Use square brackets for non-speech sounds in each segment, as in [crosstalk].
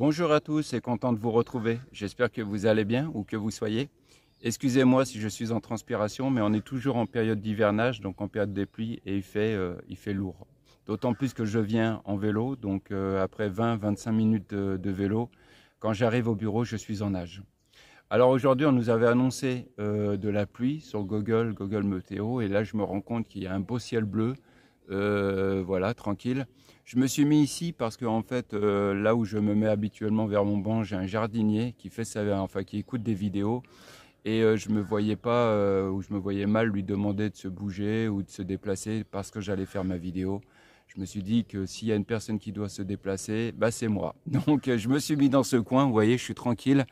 Bonjour à tous et content de vous retrouver. J'espère que vous allez bien ou que vous soyez. Excusez-moi si je suis en transpiration, mais on est toujours en période d'hivernage, donc en période des pluies, et il fait, euh, il fait lourd. D'autant plus que je viens en vélo, donc euh, après 20-25 minutes de, vélo, quand j'arrive au bureau, je suis en nage. Alors aujourd'hui, on nous avait annoncé euh, de la pluie sur Google, Google Météo, et là je me rends compte qu'il y a un beau ciel bleu, euh, voilà, tranquille. Je me suis mis ici parce que en fait, euh, là où je me mets habituellement vers mon banc, j'ai un jardinier qui fait ça, enfin qui écoute des vidéos, et euh, je me voyais pas ou je me voyais mal lui demander de se bouger ou de se déplacer parce que j'allais faire ma vidéo. Je me suis dit que s'il y a une personne qui doit se déplacer, bah c'est moi. [laughs] Donc je me suis mis dans ce coin. Vous voyez, je suis tranquille,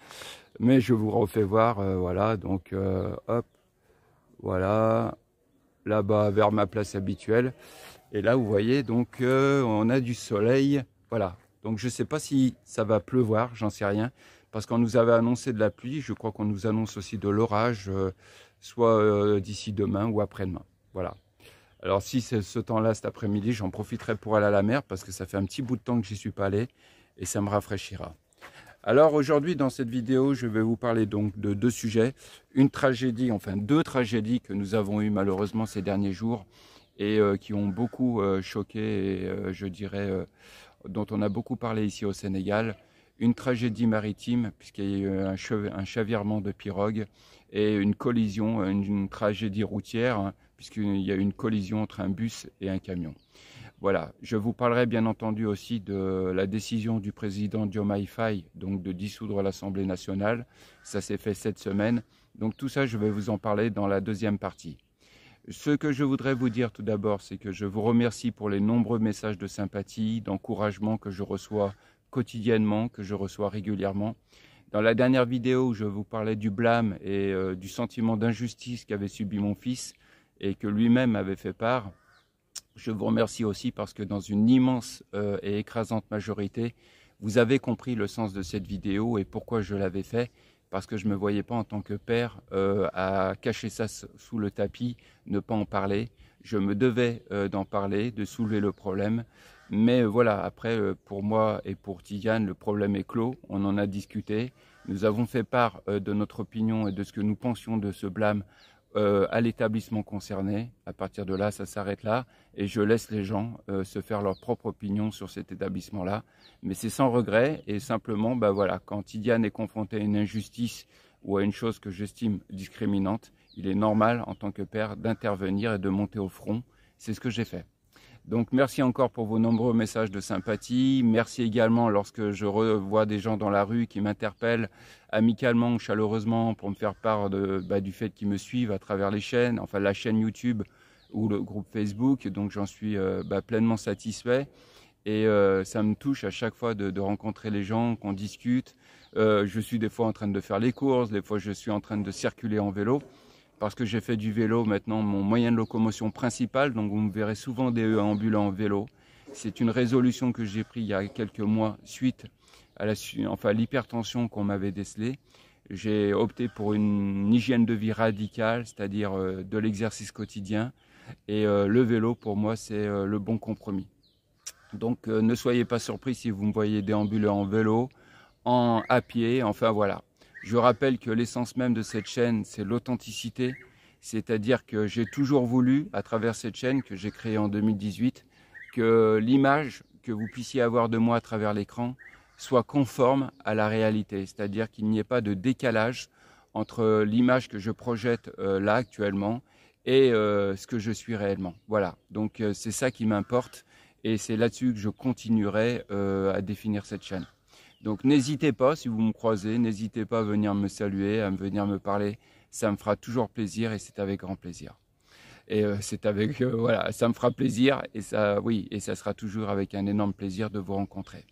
mais je vous refais voir. voilà, donc hop, voilà là-bas vers ma place habituelle. Et là, vous voyez, donc euh, on a du soleil. Voilà. Donc je ne sais pas si ça va pleuvoir, j'en sais rien. Parce qu'on nous avait annoncé de la pluie, je crois qu'on nous annonce aussi de l'orage, euh, soit euh, d'ici demain ou après-demain. Voilà. Alors si c'est ce temps-là, cet après-midi, j'en profiterai pour aller à la mer parce que ça fait un petit bout de temps que j'y suis pas allé et ça me rafraîchira. Alors aujourd'hui, dans cette vidéo, je vais vous parler donc de deux sujets. Une tragédie, enfin deux tragédies que nous avons eues malheureusement ces derniers jours et euh, qui ont beaucoup euh, choqué, euh, je dirais, dont on a beaucoup parlé ici au Sénégal. Une tragédie maritime, puisqu'il y a eu un, chavirement de pirogue, et une collision, une, tragédie routière, hein, puisqu'il y a eu une collision entre un bus et un camion. Voilà, je vous parlerai bien entendu aussi de la décision du président Diomaye Faye, donc de dissoudre l'Assemblée nationale. Ça s'est fait cette semaine. Donc tout ça, je vais vous en parler dans la deuxième partie. Ce que je voudrais vous dire tout d'abord, c'est que je vous remercie pour les nombreux messages de sympathie, d'encouragement que je reçois quotidiennement, que je reçois régulièrement. Dans la dernière vidéo où je vous parlais du blâme et euh, du sentiment d'injustice qu'avait subi mon fils et que lui-même avait fait part, je vous remercie aussi parce que dans une immense euh, et écrasante majorité, vous avez compris le sens de cette vidéo et pourquoi je l'avais fait, parce que je ne me voyais pas en tant que père euh, à cacher ça sous le tapis, ne pas en parler. Je me devais euh, d'en parler, de soulever le problème. Mais voilà, après, pour moi et pour Tigane, le problème est clos. On en a discuté. Nous avons fait part de notre opinion et de ce que nous pensions de ce blâme euh, à l'établissement concerné. À partir de là, ça s'arrête là et je laisse les gens euh, se faire leur propre opinion sur cet établissement-là. Mais c'est sans regret et simplement, bah voilà, quand Idiane est confrontée à une injustice ou à une chose que j'estime discriminante, il est normal en tant que père d'intervenir et de monter au front. C'est ce que j'ai fait. Donc merci encore pour vos nombreux messages de sympathie. Merci également lorsque je revois des gens dans la rue qui m'interpellent amicalement ou chaleureusement pour me faire part de, bah, du fait qu'ils me suivent à travers les chaînes, enfin la chaîne YouTube ou le groupe Facebook. Donc j'en suis euh, bah, pleinement satisfait. Et euh, ça me touche à chaque fois de, rencontrer les gens, qu'on discute. Euh, je suis des fois en train de faire les courses, des fois je suis en train de circuler en vélo parce que j'ai fait du vélo maintenant, mon moyen de locomotion principal, donc vous me verrez souvent des en vélo. C'est une résolution que j'ai prise il y a quelques mois suite à la, enfin, l'hypertension qu'on m'avait décelée. J'ai opté pour une hygiène de vie radicale, c'est-à-dire euh, de l'exercice quotidien. Et euh, le vélo, pour moi, c'est euh, le bon compromis. Donc ne soyez pas surpris si vous me voyez déambuler en vélo, en, à pied, enfin voilà. Je rappelle que l'essence même de cette chaîne, c'est l'authenticité, c'est-à-dire que j'ai toujours voulu, à travers cette chaîne que j'ai créée en 2018, que l'image que vous puissiez avoir de moi à travers l'écran soit conforme à la réalité, c'est-à-dire qu'il n'y ait pas de décalage entre l'image que je projette euh, là actuellement et euh, ce que je suis réellement. Voilà, donc euh, c'est ça qui m'importe et c'est là-dessus que je continuerai à définir cette chaîne. Donc n'hésitez pas, si vous me croisez, n'hésitez pas à venir me saluer, à venir me parler. Ça me fera toujours plaisir et c'est avec grand plaisir. Et euh, c'est avec, euh, [laughs] voilà, ça me fera plaisir et ça, oui, et ça sera toujours avec un énorme plaisir de vous rencontrer.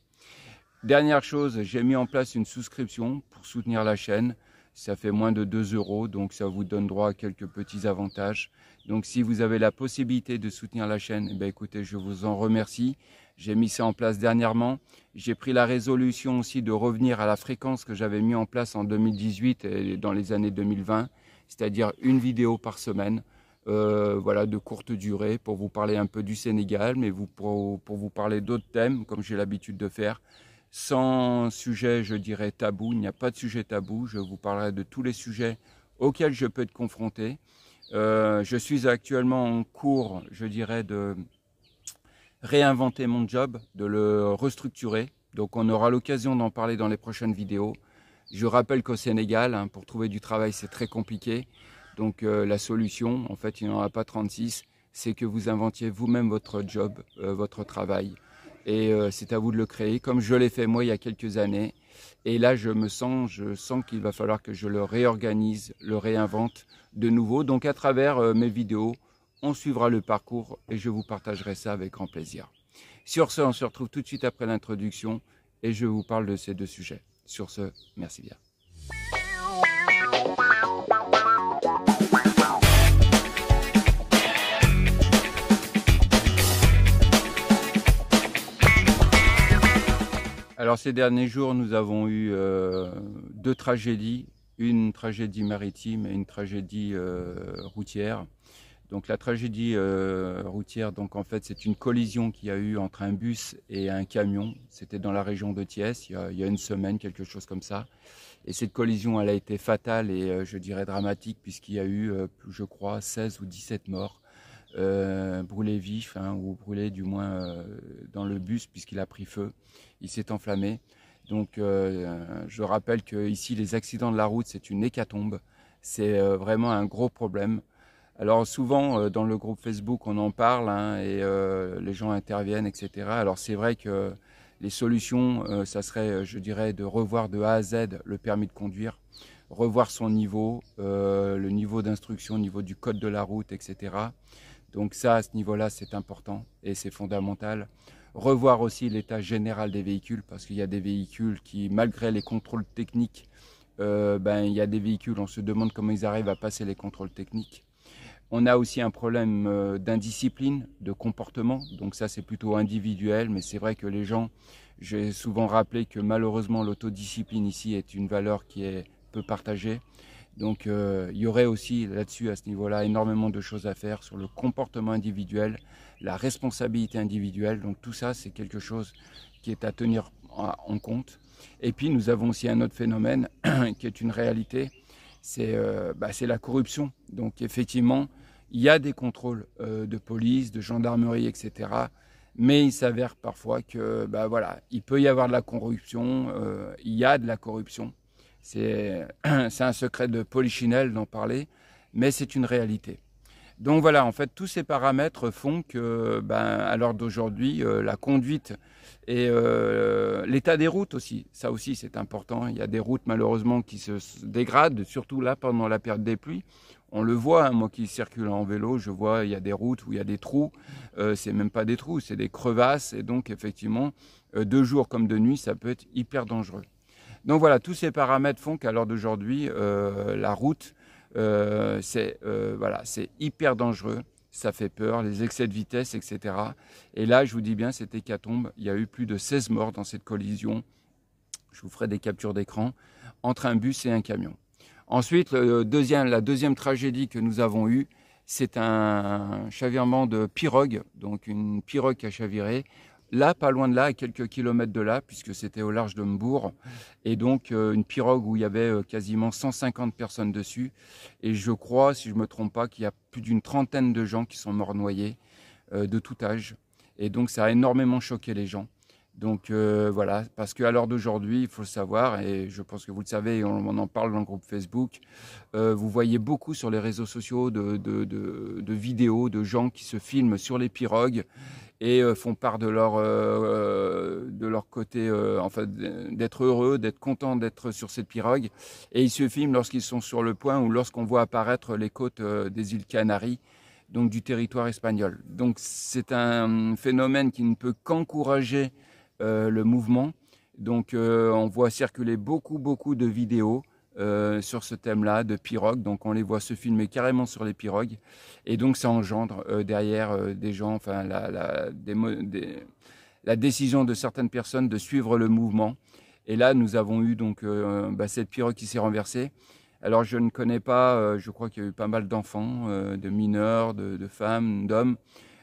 Dernière chose, j'ai mis en place une souscription pour soutenir la chaîne. Ça fait moins de 2 euros, donc ça vous donne droit à quelques petits avantages. Donc si vous avez la possibilité de soutenir la chaîne, eh bien, écoutez, je vous en remercie. J'ai mis ça en place dernièrement. J'ai pris la résolution aussi de revenir à la fréquence que j'avais mis en place en 2018 et dans les années 2020, c'est-à-dire une vidéo par semaine. Euh, voilà, de courte durée pour vous parler un peu du Sénégal, mais pour vous parler d'autres thèmes, comme j'ai l'habitude de faire sans sujet, je dirais, tabou. Il n'y a pas de sujet tabou. Je vous parlerai de tous les sujets auxquels je peux être confronté. Euh, je suis actuellement en cours, je dirais, de réinventer mon job, de le restructurer. Donc on aura l'occasion d'en parler dans les prochaines vidéos. Je rappelle qu'au Sénégal, hein, pour trouver du travail, c'est très compliqué. Donc euh, la solution, en fait, il n'y en a pas 36, c'est que vous inventiez vous-même votre job, euh, votre travail. Et euh, c'est à vous de le créer, comme je l'ai fait moi il y a quelques années. Et là, je me sens, je sens qu'il va falloir que je le réorganise, le réinvente de nouveau. Donc, à travers euh, mes vidéos, on suivra le parcours et je vous partagerai ça avec grand plaisir. Sur ce, on se retrouve tout de suite après l'introduction et je vous parle de ces deux sujets. Sur ce, merci bien. ces derniers jours, nous avons eu euh, deux tragédies, une tragédie maritime et une tragédie euh, routière. Donc la tragédie euh, routière, donc en fait, c'est une collision qu'il y a eu entre un bus et un camion. C'était dans la région de Thiès, il y, a, il y, a, une semaine, quelque chose comme ça. Et cette collision, elle a été fatale et je dirais dramatique puisqu'il y a eu, je crois, 16 ou 17 morts. Euh, brûlé vif, hein, ou brûlé du moins euh, dans le bus puisqu'il a pris feu. Il s'est enflammé. Donc euh, je rappelle que ici les accidents de la route c'est une hécatombe. C'est vraiment un gros problème. Alors souvent dans le groupe Facebook on en parle hein, et les gens interviennent, etc. Alors c'est vrai que les solutions, ça serait, je dirais, de revoir de A à Z le permis de conduire revoir son niveau, le niveau d'instruction, le niveau du code de la route, etc. Donc ça, à ce niveau-là, c'est important et c'est fondamental. Revoir aussi l'état général des véhicules, parce qu'il y a des véhicules qui, malgré les contrôles techniques, euh, ben, il y a des véhicules, on se demande comment ils arrivent à passer les contrôles techniques. On a aussi un problème euh, d'indiscipline, de comportement. Donc ça, c'est plutôt individuel, mais c'est vrai que les gens, j'ai souvent rappelé que malheureusement, l'autodiscipline ici est une valeur qui est peu partagée. Donc euh, il y aurait aussi là-dessus, à ce niveau-là, énormément de choses à faire sur le comportement individuel, la responsabilité individuelle. Donc tout ça, c'est quelque chose qui est à tenir en compte. Et puis nous avons aussi un autre phénomène [clears throat] qui est une réalité, euh, bah, c'est la corruption. Donc effectivement, il y a des contrôles euh, de police, de gendarmerie, etc. Mais il s'avère parfois que, bah, voilà, il peut y avoir de la corruption, il y a de la corruption, [clears throat] C'est un secret de polichinelle d'en parler, mais c'est une réalité. Donc voilà, en fait, tous ces paramètres font que, ben, à l'heure d'aujourd'hui, euh, la conduite et euh, l'état des routes aussi, ça aussi c'est important. Il y a des routes malheureusement qui se dégradent, surtout là pendant la période des pluies. On le voit, hein, moi qui circule en vélo, je vois il y a des routes où il y a des trous. Ce euh, c'est même pas des trous, c'est des crevasses et donc effectivement, de jour comme de nuit, ça peut être hyper dangereux. Donc voilà, tous ces paramètres font qu'à l'heure d'aujourd'hui, euh, la route, euh, c'est euh, voilà, c'est hyper dangereux, ça fait peur, les excès de vitesse, etc. Et là, je vous dis bien, cette hécatombe, il y a eu plus de 16 morts dans cette collision. Je vous ferai des captures d'écran entre un bus et un camion. Ensuite, la deuxième tragédie que nous avons eue, c'est un chavirement de pirogue, donc une pirogue qui a chaviré là, pas loin de là, à quelques kilomètres de là, puisque c'était au large de Mbourg, et donc euh, une pirogue où il y avait euh, quasiment 150 personnes dessus, et je crois, si je ne me trompe pas, qu'il y a plus d'une trentaine de gens qui sont morts noyés, euh, de tout âge, et donc ça a énormément choqué les gens. Donc euh, voilà, parce qu'à l'heure d'aujourd'hui, il faut le savoir, et je pense que vous le savez, on, en parle dans le groupe Facebook, euh, vous voyez beaucoup sur les réseaux sociaux de, de, de, de, vidéos de gens qui se filment sur les pirogues et euh, font part de leur, euh, de leur côté, enfin, d'être heureux, d'être content d'être sur cette pirogue. Et ils se filment lorsqu'ils sont sur le point ou lorsqu'on voit apparaître les côtes des îles Canaries donc du territoire espagnol. Donc c'est un phénomène qui ne peut qu'encourager euh, le mouvement. Donc euh, on voit circuler beaucoup, beaucoup de vidéos euh, sur ce thème-là de pirogues. Donc on les voit se filmer carrément sur les pirogues. Et donc ça engendre derrière des gens, enfin la, la, la, décision de certaines personnes de suivre le mouvement. Et là, nous avons eu donc bah, cette pirogue qui s'est renversée. Alors je ne connais pas, je crois qu'il y a eu pas mal d'enfants, de mineurs, de femmes, d'hommes.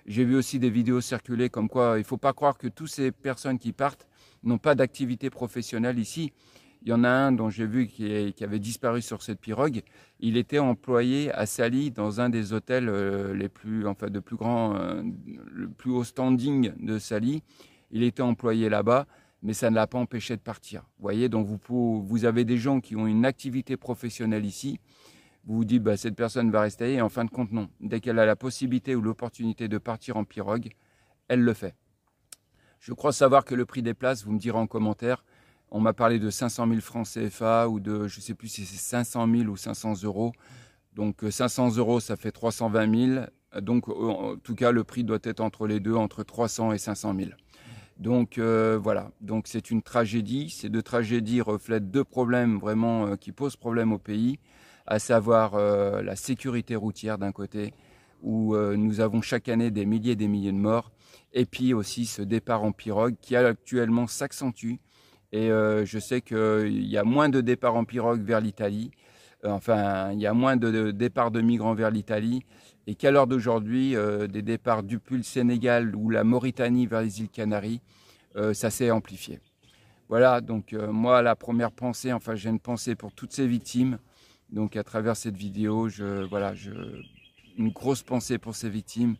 J'ai vu aussi des vidéos circuler comme quoi il ne faut pas croire que toutes ces personnes qui partent n'ont pas d'activité professionnelle ici. Il y en a un dont j'ai vu qui, avait disparu sur cette pirogue. Il était employé à Sali dans un des hôtels euh, les plus, en fait de plus grand, euh, le plus haut standing de Sali. Il était employé là-bas, mais ça ne l'a pas empêché de partir. Vous voyez, donc vous, vous avez des gens qui ont une activité professionnelle ici, vous vous dites bah, cette personne va rester et en fin de compte non. Dès qu'elle a la possibilité ou l'opportunité de partir en pirogue, elle le fait. Je crois savoir que le prix des places, vous me direz en commentaire, on m'a parlé de 500 000 francs CFA ou de, je sais plus si c'est 500 000 ou 500 euros. Donc 500 euh, euros, ça fait 320 000. Donc euh, en tout cas, le prix doit être entre les deux, entre 300 et 500 000. Donc euh, voilà, donc c'est une tragédie. Ces deux tragédies reflètent deux problèmes vraiment qui posent problème au pays à savoir euh, la sécurité routière d'un côté, où euh, nous avons chaque année des milliers et des milliers de morts, et puis aussi ce départ en pirogue qui actuellement s'accentue. Et euh, je sais qu'il y a moins de départs en pirogue vers l'Italie, enfin, il y a moins de, de départs de migrants vers l'Italie, et qu'à l'heure d'aujourd'hui, des départs du Pôle Sénégal ou la Mauritanie vers les îles Canaries, ça s'est amplifié. Voilà, donc moi, la première pensée, enfin j'ai une pensée pour toutes ces victimes, donc à travers cette vidéo, je, voilà, une grosse pensée pour ces victimes,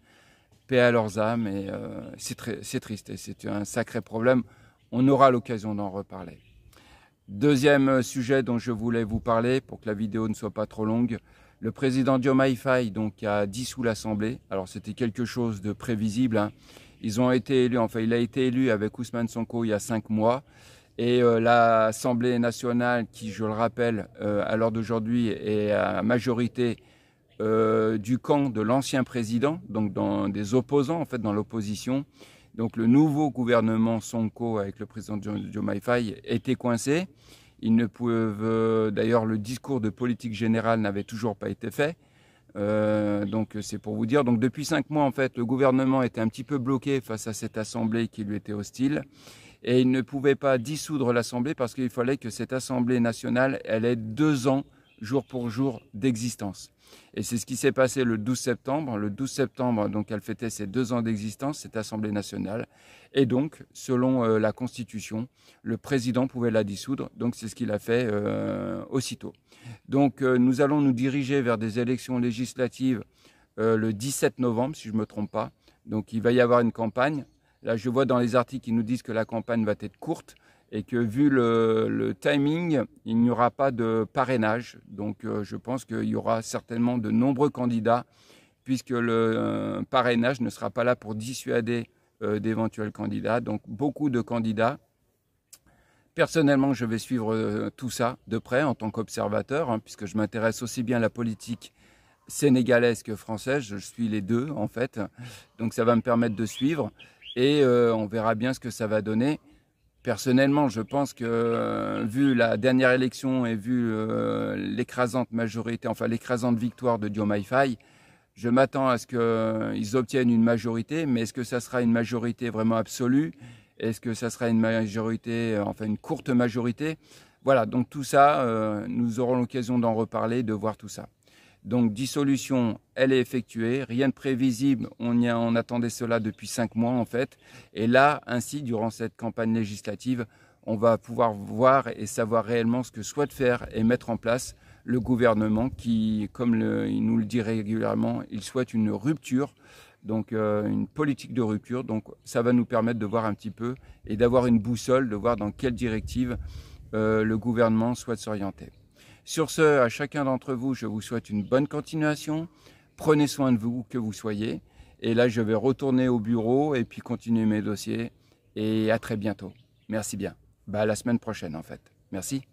paix à leurs âmes, et euh, c'est triste, et c'est un sacré problème. On aura l'occasion d'en reparler. Deuxième euh, sujet dont je voulais vous parler, pour que la vidéo ne soit pas trop longue, le président Diomaye donc, a dissous l'Assemblée. Alors c'était quelque chose de prévisible. Hein. Ils ont été élus, enfin il a été élu avec Ousmane Sonko il y a cinq mois et euh, l'Assemblée nationale qui, je le rappelle, euh, à l'heure d'aujourd'hui est à majorité euh, du camp de l'ancien président, donc dans des opposants en fait dans l'opposition. Donc le nouveau gouvernement Sonko avec le président Diomaye Faye était coincé. Ils ne peuvent d'ailleurs le discours de politique générale n'avait toujours pas été fait. donc c'est pour vous dire. Donc depuis cinq mois en fait, le gouvernement était un petit peu bloqué face à cette assemblée qui lui était hostile et il ne pouvait pas dissoudre l'Assemblée parce qu'il fallait que cette Assemblée nationale, elle ait deux ans jour pour jour d'existence. Et c'est ce qui s'est passé le 12 septembre. Le 12 septembre, donc, elle fêtait ses deux ans d'existence, cette Assemblée nationale. Et donc, selon euh, la Constitution, le président pouvait la dissoudre. Donc, c'est ce qu'il a fait euh, aussitôt. Donc, euh, nous allons nous diriger vers des élections législatives le 17 novembre, si je ne me trompe pas. Donc, il va y avoir une campagne. Là, je vois dans les articles qu'ils nous disent que la campagne va être courte et que vu le, timing, il n'y aura pas de parrainage. Donc euh, je pense qu'il y aura certainement de nombreux candidats, puisque le euh, parrainage ne sera pas là pour dissuader euh, d'éventuels candidats. Donc beaucoup de candidats. Personnellement, je vais suivre tout ça de près en tant qu'observateur, hein, puisque je m'intéresse aussi bien à la politique sénégalaise que française. Je suis les deux, en fait. Donc ça va me permettre de suivre et euh, on verra bien ce que ça va donner. Personnellement, je pense que euh, vu la dernière élection et vu euh, l'écrasante majorité, enfin l'écrasante victoire de Dio Faye, je m'attends à ce qu'ils obtiennent une majorité, mais est-ce que ça sera une majorité vraiment absolue Est-ce que ça sera une majorité, enfin une courte majorité Voilà, donc tout ça, nous aurons l'occasion d'en reparler, de voir tout ça. Donc dissolution, elle est effectuée, rien de prévisible, on, y a, attendait cela depuis cinq mois en fait. Et là, ainsi, durant cette campagne législative, on va pouvoir voir et savoir réellement ce que souhaite faire et mettre en place le gouvernement qui, comme il nous le dit régulièrement, il souhaite une rupture, donc euh, une politique de rupture. Donc ça va nous permettre de voir un petit peu et d'avoir une boussole, de voir dans quelle directive euh, le gouvernement souhaite s'orienter. Sur ce, à chacun d'entre vous, je vous souhaite une bonne continuation. Prenez soin de vous, que vous soyez. Et là, je vais retourner au bureau et puis continuer mes dossiers. Et à très bientôt. Merci bien. Bah, la semaine prochaine, en fait. Merci.